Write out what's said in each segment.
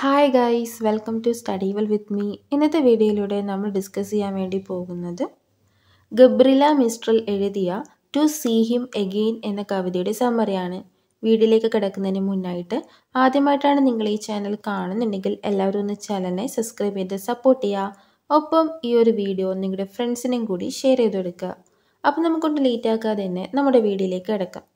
Hi guys welcome to study well with me ഇന്നത്തെ വീഡിയോയിലൂടെ നമ്മൾ ഡിസ്കസ് ചെയ്യാൻ വേണ്ടി പോകുന്നത് ഗബ്രില മിസ്ട്രൽ എഴുതിയ ടു സീ ഹിം എഗെയിൻ എന്ന കവിതയുടെ സമ്മറിയാണ് വീഡിയോയിലേക്ക് കിടക്കുന്നതിന് മുന്നായിട്ട് ആദ്യമായിട്ടാണ് നിങ്ങൾ ഈ ചാനൽ കാണുന്നുണ്ടെങ്കിൽ എല്ലാവരും ഒന്ന് ചാനലിനെ സബ്സ്ക്രൈബ് ചെയ്ത് സപ്പോർട്ട് ചെയ്യുക ഒപ്പം ഈ ഒരു വീഡിയോ നിങ്ങളുടെ ഫ്രണ്ട്സിനും കൂടി ഷെയർ ചെയ്ത് കൊടുക്കുക അപ്പം നമുക്കൊന്ന് ലേറ്റ് ആക്കാതെ തന്നെ നമ്മുടെ വീഡിയോയിലേക്ക് കിടക്കാം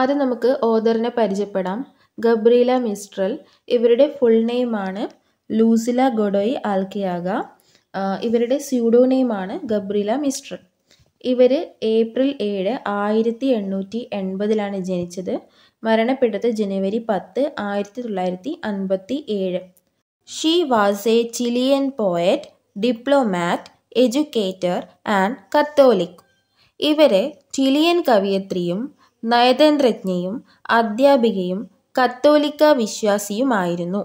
ആദ്യം നമുക്ക് ഓദറിനെ പരിചയപ്പെടാം ഗബ്രീല മിസ്ട്രൽ ഇവരുടെ ഫുൾ നെയിമാണ് ലൂസില ഗൊഡോയ് ആൽക്കിയാഗ ഇവരുടെ സ്യൂഡോ നെയിമാണ് ഗബ്രീല മിസ്ട്രൽ ഇവർ ഏപ്രിൽ ഏഴ് ആയിരത്തി എണ്ണൂറ്റി എൺപതിലാണ് ജനിച്ചത് മരണപ്പെട്ടത് ജനുവരി പത്ത് ആയിരത്തി തൊള്ളായിരത്തി അൻപത്തി ഏഴ് she was a Chilean poet diplomat educator and Catholic ഇവരെ ചിലിയൻ കവിയത്രിയും നയതന്ത്രജ്ഞയും അധ്യാപികയും കത്തോലിക്ക വിശ്വാസിയുമായിരുന്നു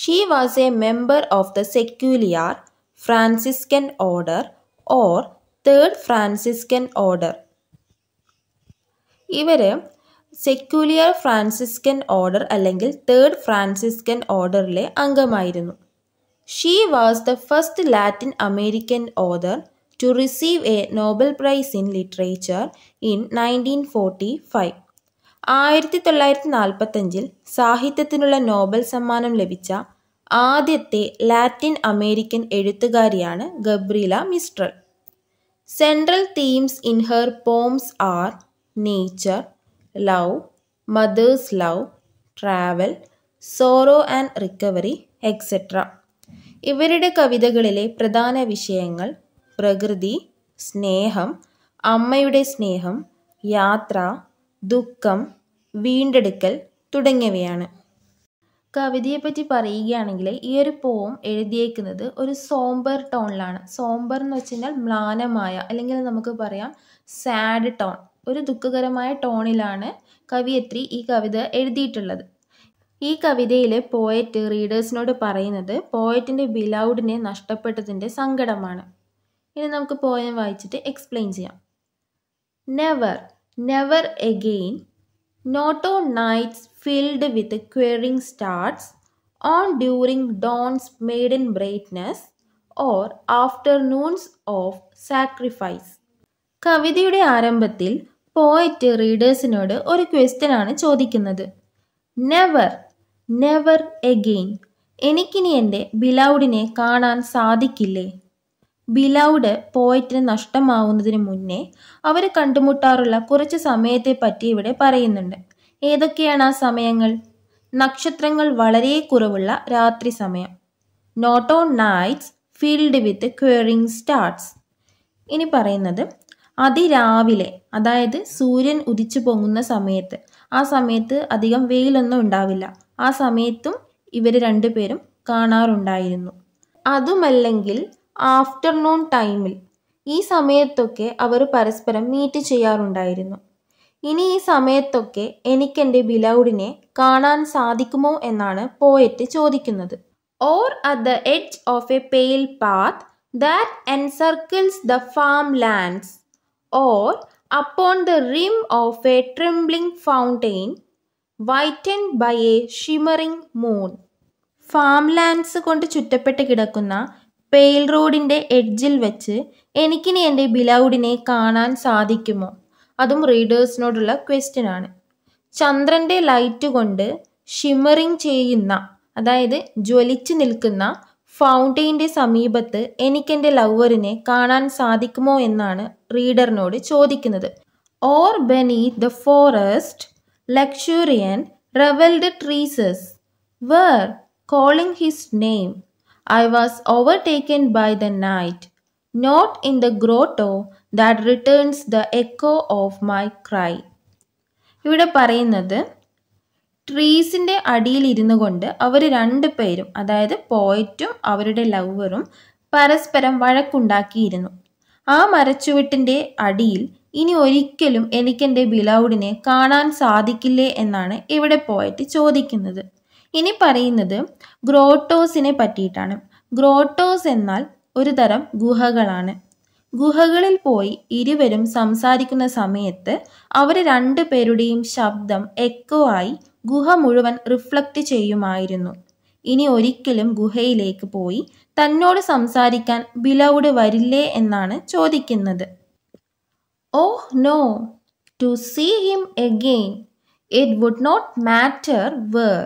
she was a member of the secular Franciscan order or third Franciscan order ഇവർ സെക്യുലിയർ ഫ്രാൻസിസ്കൻ ഓർഡർ അല്ലെങ്കിൽ തേർഡ് ഫ്രാൻസിസ്കൻ ഓർഡറിലെ അംഗമായിരുന്നു she was the first Latin American order to receive a Nobel Prize in literature in nineteen forty five ആയിരത്തി തൊള്ളായിരത്തി നാൽപ്പത്തഞ്ചിൽ സാഹിത്യത്തിനുള്ള Nobel സമ്മാനം ലഭിച്ച ആദ്യത്തെ Latin American എഴുത്തുകാരിയാണ് Gabriela Mistral central themes in her poems are nature love mother's love travel sorrow and recovery etcetera ഇവരുടെ കവിതകളിലെ പ്രധാന വിഷയങ്ങൾ പ്രകൃതി സ്നേഹം അമ്മയുടെ സ്നേഹം യാത്ര ദുഃഖം വീണ്ടെടുക്കൽ തുടങ്ങിയവയാണ് കവിതയെപ്പറ്റി പറയുകയാണെങ്കിൽ ഈ ഒരു പോം എഴുതിയേക്കുന്നത് ഒരു സോംബർ ടോണിലാണ് സോംബർ എന്ന് വെച്ച് കഴിഞ്ഞാൽ മ്ലാനമായ അല്ലെങ്കിൽ നമുക്ക് പറയാം സാഡ് ടോൺ ഒരു ദുഃഖകരമായ ടോണിലാണ് കവിയത്രി ഈ കവിത എഴുതിയിട്ടുള്ളത് ഈ കവിതയിലെ പോയറ്റ് റീഡേഴ്സിനോട് പറയുന്നത് പോയറ്റിൻ്റെ ബിലൗഡിനെ നഷ്ടപ്പെട്ടതിൻ്റെ സങ്കടമാണ് ഇനി നമുക്ക് പോയം വായിച്ചിട്ട് എക്സ്പ്ലെയിൻ ചെയ്യാം never Never again. Not on nights filled with quivering stars, on during dawn's maiden brightness, or afternoons of sacrifice. കവിതയുടെ ആരംഭത്തിൽ പോയറ്റ് റീഡേഴ്സിനോട് ഒരു ക്വസ്റ്റ്യൻ ആണ് ചോദിക്കുന്നത് നെവർ നെവർ എഗെയിൻ എനിക്കിനി എൻ്റെ ബിലൗഡിനെ കാണാൻ സാധിക്കില്ലേ ബിലൗഡ് പോയറ്റിന് നഷ്ടമാവുന്നതിന് മുന്നേ അവർ കണ്ടുമുട്ടാറുള്ള കുറച്ച് സമയത്തെപ്പറ്റി ഇവിടെ പറയുന്നുണ്ട് ഏതൊക്കെയാണ് ആ സമയങ്ങൾ നക്ഷത്രങ്ങൾ വളരെ കുറവുള്ള രാത്രി സമയം not on nights filled with quivering stars ഇനി പറയുന്നത് അതിരാവിലെ അതായത് സൂര്യൻ ഉദിച്ചു പൊങ്ങുന്ന സമയത്ത് ആ സമയത്ത് അധികം വെയിലൊന്നും ഉണ്ടാവില്ല ആ സമയത്തും ഇവർ രണ്ടുപേരും കാണാറുണ്ടായിരുന്നു അതുമല്ലെങ്കിൽ ആഫ്റ്റർനൂൺ ടൈമിൽ ഈ സമയത്തൊക്കെ അവർ പരസ്പരം മീറ്റ് ചെയ്യാറുണ്ടായിരുന്നു ഇനി ഈ സമയത്തൊക്കെ എനിക്കെൻ്റെ ബിലൗഡിനെ കാണാൻ സാധിക്കുമോ എന്നാണ് പോയറ്റ് ചോദിക്കുന്നത് or at the edge of a pale path that encircles the farm lands or upon the rim of a trembling fountain whitened by a shimmering moon farm lands കൊണ്ട് ചുറ്റപ്പെട്ട് കിടക്കുന്ന പെയിൽ റോഡിൻ്റെ എഡ്ജിൽ വെച്ച് എനിക്കിനി എൻ്റെ ബിലൗഡിനെ കാണാൻ സാധിക്കുമോ അതും റീഡേഴ്സിനോടുള്ള ക്വസ്റ്റ്യൻ ആണ് ചന്ദ്രൻ്റെ ലൈറ്റ് കൊണ്ട് ഷിമറിങ് ചെയ്യുന്ന അതായത് ജ്വലിച്ചു നിൽക്കുന്ന ഫൗണ്ടെയിൻ്റെ സമീപത്ത് എനിക്കെൻ്റെ ലവറിനെ കാണാൻ സാധിക്കുമോ എന്നാണ് റീഡറിനോട് ചോദിക്കുന്നത് or beneath the forest luxuriant ravelled trees where calling his name I was overtaken by the night, not in the grotto that returns the echo of my cry. ഇവിടെ പറയുന്നത് ട്രീസിൻ്റെ അടിയിൽ ഇരുന്നു കൊണ്ട് അവർ രണ്ട് പേരും അതായത് പോയറ്റും അവരുടെ ലവറും പരസ്പരം വഴക്കുണ്ടാക്കിയിരുന്നു ആ മരച്ചുവിട്ടിൻ്റെ അടിയിൽ ഇനി ഒരിക്കലും എനിക്കെൻ്റെ ബിലൗഡിനെ കാണാൻ സാധിക്കില്ലേ എന്നാണ് ഇവിടെ പോയറ്റ് ചോദിക്കുന്നത് ഇനി പറയുന്നത് ഗ്രോട്ടോസിനെ പറ്റിയിട്ടാണ് ഗ്രോട്ടോസ് എന്നാൽ ഒരു തരം ഗുഹകളാണ് ഗുഹകളിൽ പോയി ഇരുവരും സംസാരിക്കുന്ന സമയത്ത് അവർ രണ്ടു പേരുടെയും ശബ്ദം എക്കോ ആയി ഗുഹ മുഴുവൻ റിഫ്ലക്റ്റ് ചെയ്യുമായിരുന്നു ഇനി ഒരിക്കലും ഗുഹയിലേക്ക് പോയി തന്നോട് സംസാരിക്കാൻ ബിലൗഡ് വരില്ലേ എന്നാണ് ചോദിക്കുന്നത് oh no to see him again it would not matter where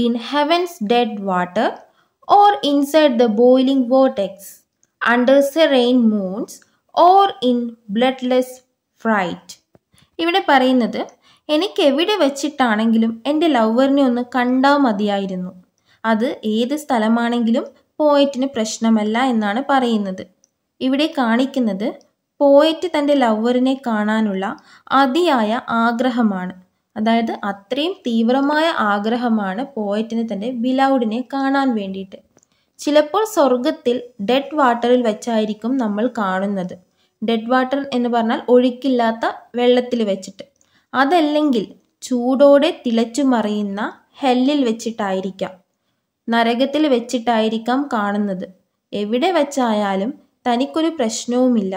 in heaven's dead water or inside the boiling vortex, under serene moons or in bloodless fright. ഇവിടെ പറയുന്നത് എനിക്ക് എവിടെ വെച്ചിട്ടാണെങ്കിലും എൻ്റെ ലവറിനെ ഒന്ന് കണ്ടാൽ മതിയായിരുന്നു അത് ഏത് സ്ഥലമാണെങ്കിലും പോയറ്റിന് പ്രശ്നമല്ല എന്നാണ് പറയുന്നത് ഇവിടെ കാണിക്കുന്നത് പോയറ്റ് തൻ്റെ ലവറിനെ കാണാനുള്ള അതിയായ ആഗ്രഹമാണ് അതായത് അത്രയും തീവ്രമായ ആഗ്രഹമാണ് പോയറ്റിന് തൻ്റെ ബിലൗഡിനെ കാണാൻ വേണ്ടിയിട്ട് ചിലപ്പോൾ സ്വർഗത്തിൽ ഡെഡ് വാട്ടറിൽ വെച്ചായിരിക്കും നമ്മൾ കാണുന്നത് ഡെഡ് വാട്ടർ എന്ന് പറഞ്ഞാൽ ഒഴുക്കില്ലാത്ത വെള്ളത്തിൽ വെച്ചിട്ട് അതല്ലെങ്കിൽ ചൂടോടെ തിളച്ചു മറിയുന്ന ഹെല്ലിൽ വെച്ചിട്ടായിരിക്കാം നരകത്തിൽ വെച്ചിട്ടായിരിക്കാം കാണുന്നത് എവിടെ വെച്ചായാലും തനിക്കൊരു പ്രശ്നവുമില്ല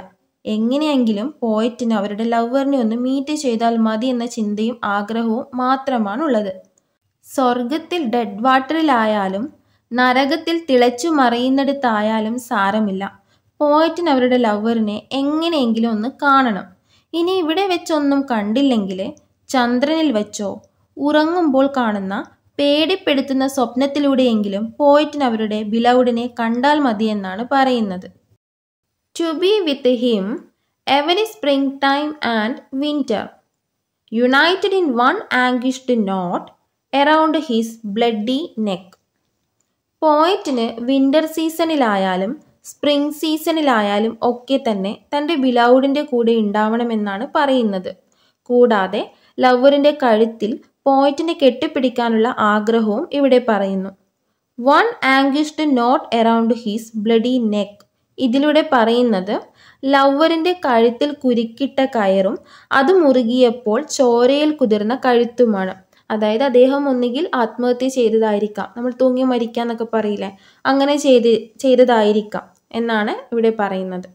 എങ്ങനെയെങ്കിലും പോയറ്റിന് അവരുടെ ലവറിനെ ഒന്ന് മീറ്റ് ചെയ്താൽ മതി എന്ന ചിന്തയും ആഗ്രഹവും മാത്രമാണുള്ളത് സ്വർഗത്തിൽ ഡെഡ് വാട്ടറിലായാലും നരകത്തിൽ തിളച്ചു മറിയുന്നിടത്തായാലും സാരമില്ല പോയറ്റിന് അവരുടെ ലവറിനെ എങ്ങനെയെങ്കിലും ഒന്ന് കാണണം ഇനി ഇവിടെ വെച്ചൊന്നും കണ്ടില്ലെങ്കിൽ ചന്ദ്രനിൽ വെച്ചോ ഉറങ്ങുമ്പോൾ കാണുന്ന പേടിപ്പെടുത്തുന്ന സ്വപ്നത്തിലൂടെയെങ്കിലും പോയിറ്റിന് അവരുടെ ബിലൗഡിനെ കണ്ടാൽ മതിയെന്നാണ് പറയുന്നത് to be with him every springtime and winter, united in one anguished knot around his bloody neck. പോയറ്റിന് വിൻ്റർ സീസണിലായാലും സ്പ്രിംഗ് സീസണിലായാലും ഒക്കെ തന്നെ തൻ്റെ ബിലൗഡിൻ്റെ കൂടെ ഉണ്ടാവണമെന്നാണ് പറയുന്നത് കൂടാതെ ലവറിൻ്റെ കഴുത്തിൽ പോയിറ്റിനെ കെട്ടിപ്പിടിക്കാനുള്ള ആഗ്രഹവും ഇവിടെ പറയുന്നു one anguished knot around his bloody neck ഇതിലൂടെ പറയുന്നത് ലൗവറിൻ്റെ കഴുത്തിൽ കുരുക്കിട്ട കയറും അത് മുറുകിയപ്പോൾ ചോരയിൽ കുതിർന്ന കഴുത്തുമാണ് അതായത് അദ്ദേഹം ഒന്നുകിൽ ആത്മഹത്യ ചെയ്തതായിരിക്കാം നമ്മൾ തൂങ്ങി മരിക്കാന്നൊക്കെ പറയില്ലേ അങ്ങനെ ചെയ്ത് ചെയ്തതായിരിക്കാം എന്നാണ് ഇവിടെ പറയുന്നത്